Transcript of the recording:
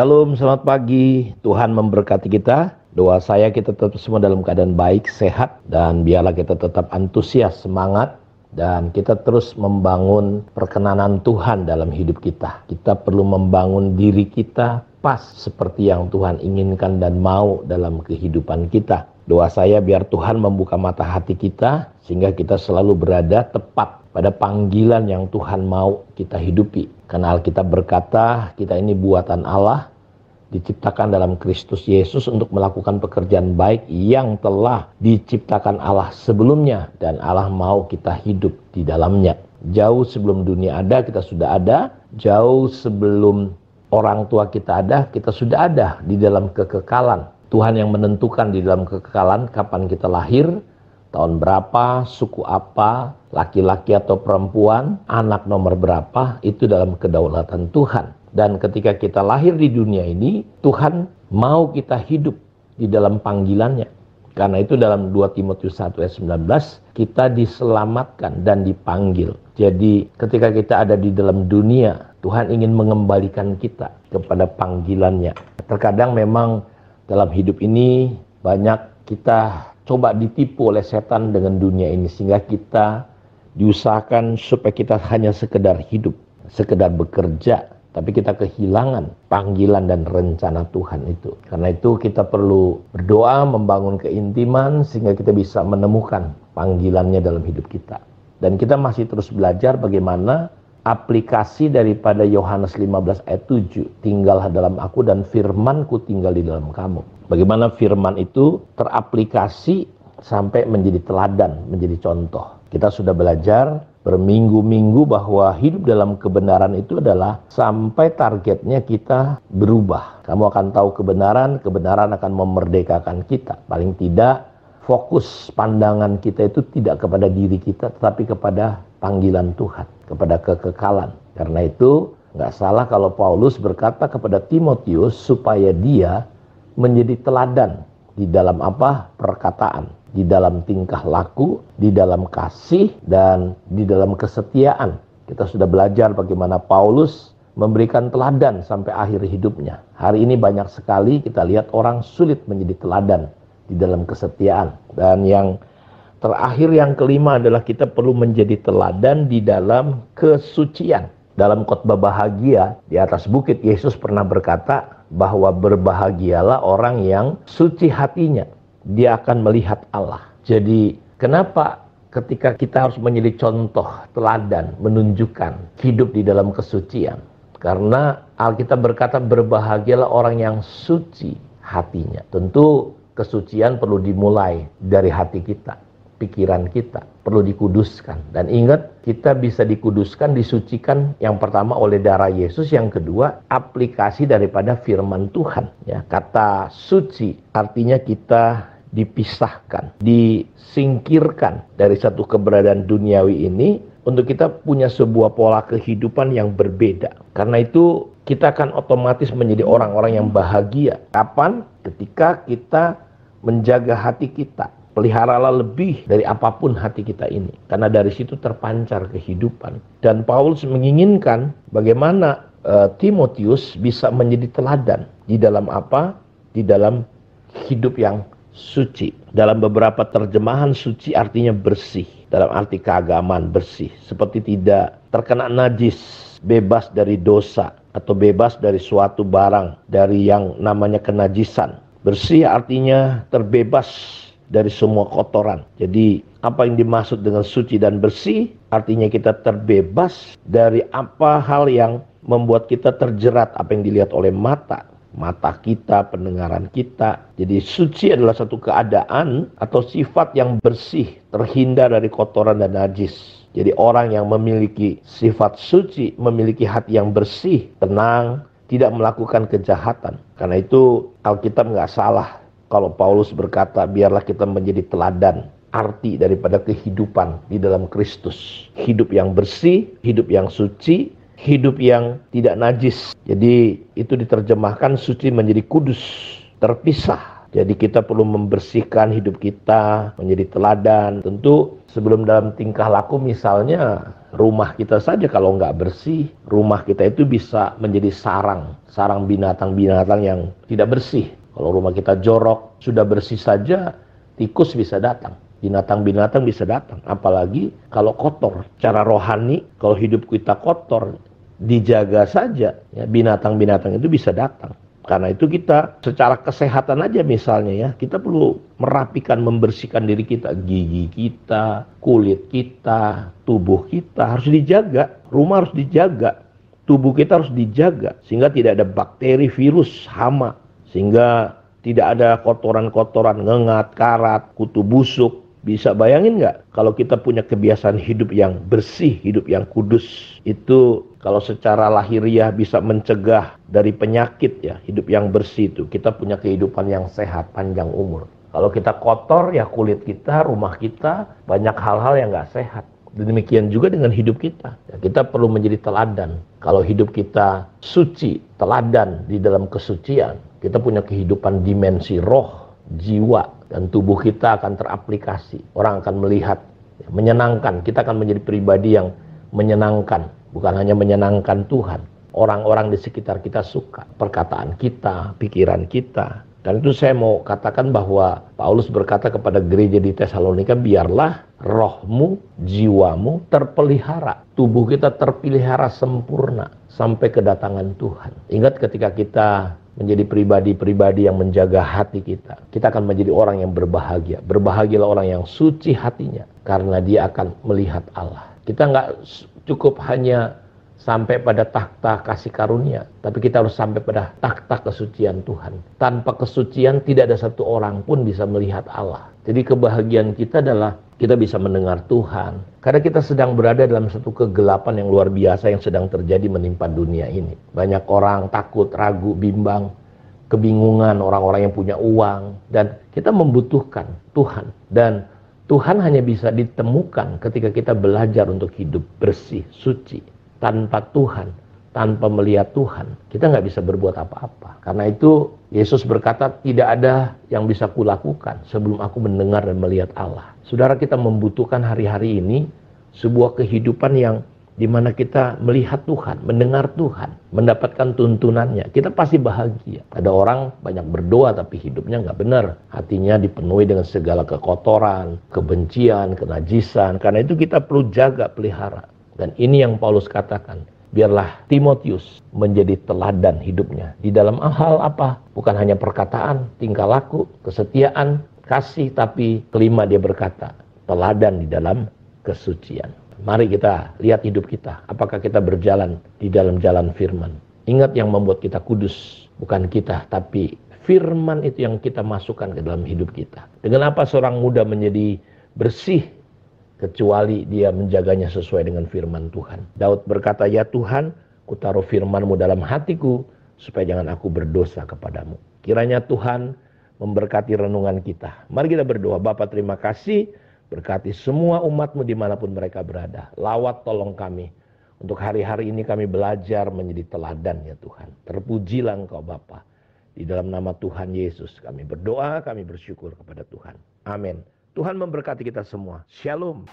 Shalom, selamat pagi. Tuhan memberkati kita. Doa saya kita tetap semua dalam keadaan baik, sehat, dan biarlah kita tetap antusias, semangat, dan kita terus membangun perkenanan Tuhan dalam hidup kita. Kita perlu membangun diri kita pas seperti yang Tuhan inginkan dan mau dalam kehidupan kita. Doa saya biar Tuhan membuka mata hati kita sehingga kita selalu berada tepat pada panggilan yang Tuhan mau kita hidupi. Karena Alkitab berkata, kita ini buatan Allah, diciptakan dalam Kristus Yesus untuk melakukan pekerjaan baik yang telah diciptakan Allah sebelumnya dan Allah mau kita hidup di dalamnya. Jauh sebelum dunia ada, kita sudah ada. Jauh sebelum orang tua kita ada, kita sudah ada di dalam kekekalan. Tuhan yang menentukan di dalam kekekalan kapan kita lahir, tahun berapa, suku apa, laki-laki atau perempuan, anak nomor berapa, itu dalam kedaulatan Tuhan. Dan ketika kita lahir di dunia ini, Tuhan mau kita hidup di dalam panggilannya. Karena itu dalam 2 Timotius 1 ayat 19, kita diselamatkan dan dipanggil. Jadi ketika kita ada di dalam dunia, Tuhan ingin mengembalikan kita kepada panggilannya. Terkadang memang dalam hidup ini banyak kita coba ditipu oleh setan dengan dunia ini sehingga kita diusahakan supaya kita hanya sekedar hidup, sekedar bekerja, tapi kita kehilangan panggilan dan rencana Tuhan itu. Karena itu kita perlu berdoa, membangun keintiman sehingga kita bisa menemukan panggilannya dalam hidup kita. Dan kita masih terus belajar bagaimana aplikasi daripada Yohanes 15 ayat 7, tinggallah dalam aku dan firmanku tinggal di dalam kamu. Bagaimana firman itu teraplikasi sampai menjadi teladan, menjadi contoh. Kita sudah belajar berminggu-minggu bahwa hidup dalam kebenaran itu adalah sampai targetnya kita berubah. Kamu akan tahu kebenaran, kebenaran akan memerdekakan kita. Paling tidak fokus pandangan kita itu tidak kepada diri kita tetapi kepada panggilan Tuhan kepada kekekalan. Karena itu nggak salah kalau Paulus berkata kepada Timotius supaya dia menjadi teladan di dalam apa perkataan, di dalam tingkah laku, di dalam kasih dan di dalam kesetiaan. Kita sudah belajar bagaimana Paulus memberikan teladan sampai akhir hidupnya. Hari ini banyak sekali kita lihat orang sulit menjadi teladan di dalam kesetiaan dan yang Terakhir yang kelima adalah kita perlu menjadi teladan di dalam kesucian. Dalam khotbah bahagia di atas bukit Yesus pernah berkata bahwa berbahagialah orang yang suci hatinya. Dia akan melihat Allah. Jadi kenapa ketika kita harus menjadi contoh, teladan, menunjukkan hidup di dalam kesucian. Karena Alkitab berkata berbahagialah orang yang suci hatinya. Tentu kesucian perlu dimulai dari hati kita pikiran kita perlu dikuduskan dan ingat kita bisa dikuduskan disucikan yang pertama oleh darah Yesus yang kedua aplikasi daripada firman Tuhan ya kata suci artinya kita dipisahkan disingkirkan dari satu keberadaan duniawi ini untuk kita punya sebuah pola kehidupan yang berbeda karena itu kita akan otomatis menjadi orang-orang yang bahagia kapan ketika kita menjaga hati kita peliharalah lebih dari apapun hati kita ini. Karena dari situ terpancar kehidupan. Dan Paulus menginginkan bagaimana uh, Timotius bisa menjadi teladan di dalam apa? Di dalam hidup yang suci. Dalam beberapa terjemahan suci artinya bersih. Dalam arti keagamaan bersih. Seperti tidak terkena najis, bebas dari dosa atau bebas dari suatu barang dari yang namanya kenajisan. Bersih artinya terbebas dari semua kotoran. Jadi apa yang dimaksud dengan suci dan bersih artinya kita terbebas dari apa hal yang membuat kita terjerat apa yang dilihat oleh mata, mata kita, pendengaran kita. Jadi suci adalah satu keadaan atau sifat yang bersih, terhindar dari kotoran dan najis. Jadi orang yang memiliki sifat suci, memiliki hati yang bersih, tenang, tidak melakukan kejahatan. Karena itu Alkitab nggak salah kalau Paulus berkata, biarlah kita menjadi teladan arti daripada kehidupan di dalam Kristus. Hidup yang bersih, hidup yang suci, hidup yang tidak najis. Jadi itu diterjemahkan suci menjadi kudus, terpisah jadi kita perlu membersihkan hidup kita menjadi teladan. Tentu sebelum dalam tingkah laku misalnya rumah kita saja kalau nggak bersih, rumah kita itu bisa menjadi sarang, sarang binatang-binatang yang tidak bersih. Kalau rumah kita jorok, sudah bersih saja, tikus bisa datang. Binatang-binatang bisa datang. Apalagi kalau kotor. Cara rohani, kalau hidup kita kotor, dijaga saja. Ya, binatang-binatang itu bisa datang. Karena itu kita secara kesehatan aja misalnya ya, kita perlu merapikan, membersihkan diri kita, gigi kita, kulit kita, tubuh kita harus dijaga, rumah harus dijaga, tubuh kita harus dijaga sehingga tidak ada bakteri, virus, hama sehingga tidak ada kotoran-kotoran ngengat, karat, kutu busuk. Bisa bayangin nggak kalau kita punya kebiasaan hidup yang bersih, hidup yang kudus itu kalau secara lahiriah bisa mencegah dari penyakit ya hidup yang bersih itu kita punya kehidupan yang sehat panjang umur. Kalau kita kotor ya kulit kita, rumah kita banyak hal-hal yang nggak sehat. Demikian juga dengan hidup kita. Ya, kita perlu menjadi teladan. Kalau hidup kita suci, teladan di dalam kesucian, kita punya kehidupan dimensi roh, jiwa, dan tubuh kita akan teraplikasi. Orang akan melihat, menyenangkan. Kita akan menjadi pribadi yang menyenangkan. Bukan hanya menyenangkan Tuhan. Orang-orang di sekitar kita suka perkataan kita, pikiran kita. Dan itu saya mau katakan bahwa Paulus berkata kepada gereja di Tesalonika, biarlah rohmu, jiwamu terpelihara. Tubuh kita terpelihara sempurna sampai kedatangan Tuhan. Ingat ketika kita menjadi pribadi-pribadi yang menjaga hati kita. Kita akan menjadi orang yang berbahagia. Berbahagialah orang yang suci hatinya karena dia akan melihat Allah. Kita nggak cukup hanya sampai pada takhta kasih karunia, tapi kita harus sampai pada takhta kesucian Tuhan. Tanpa kesucian tidak ada satu orang pun bisa melihat Allah. Jadi kebahagiaan kita adalah kita bisa mendengar Tuhan. Karena kita sedang berada dalam satu kegelapan yang luar biasa yang sedang terjadi menimpa dunia ini. Banyak orang takut, ragu, bimbang, kebingungan orang-orang yang punya uang. Dan kita membutuhkan Tuhan. Dan Tuhan hanya bisa ditemukan ketika kita belajar untuk hidup bersih, suci. Tanpa Tuhan, tanpa melihat Tuhan, kita nggak bisa berbuat apa-apa. Karena itu Yesus berkata, tidak ada yang bisa kulakukan sebelum aku mendengar dan melihat Allah. Saudara kita membutuhkan hari-hari ini sebuah kehidupan yang di mana kita melihat Tuhan, mendengar Tuhan, mendapatkan tuntunannya. Kita pasti bahagia. Ada orang banyak berdoa tapi hidupnya nggak benar. Hatinya dipenuhi dengan segala kekotoran, kebencian, kenajisan. Karena itu kita perlu jaga, pelihara. Dan ini yang Paulus katakan. Biarlah Timotius menjadi teladan hidupnya. Di dalam hal apa? Bukan hanya perkataan, tingkah laku, kesetiaan, kasih tapi kelima dia berkata teladan di dalam kesucian. Mari kita lihat hidup kita, apakah kita berjalan di dalam jalan firman. Ingat yang membuat kita kudus, bukan kita, tapi firman itu yang kita masukkan ke dalam hidup kita. Dengan apa seorang muda menjadi bersih kecuali dia menjaganya sesuai dengan firman Tuhan. Daud berkata, "Ya Tuhan, kutaruh taruh firman dalam hatiku supaya jangan aku berdosa kepadamu." Kiranya Tuhan memberkati renungan kita. Mari kita berdoa. Bapak terima kasih. Berkati semua umatmu dimanapun mereka berada. Lawat tolong kami. Untuk hari-hari ini kami belajar menjadi teladan ya Tuhan. Terpujilah Engkau Bapa. Di dalam nama Tuhan Yesus kami berdoa, kami bersyukur kepada Tuhan. Amin. Tuhan memberkati kita semua. Shalom.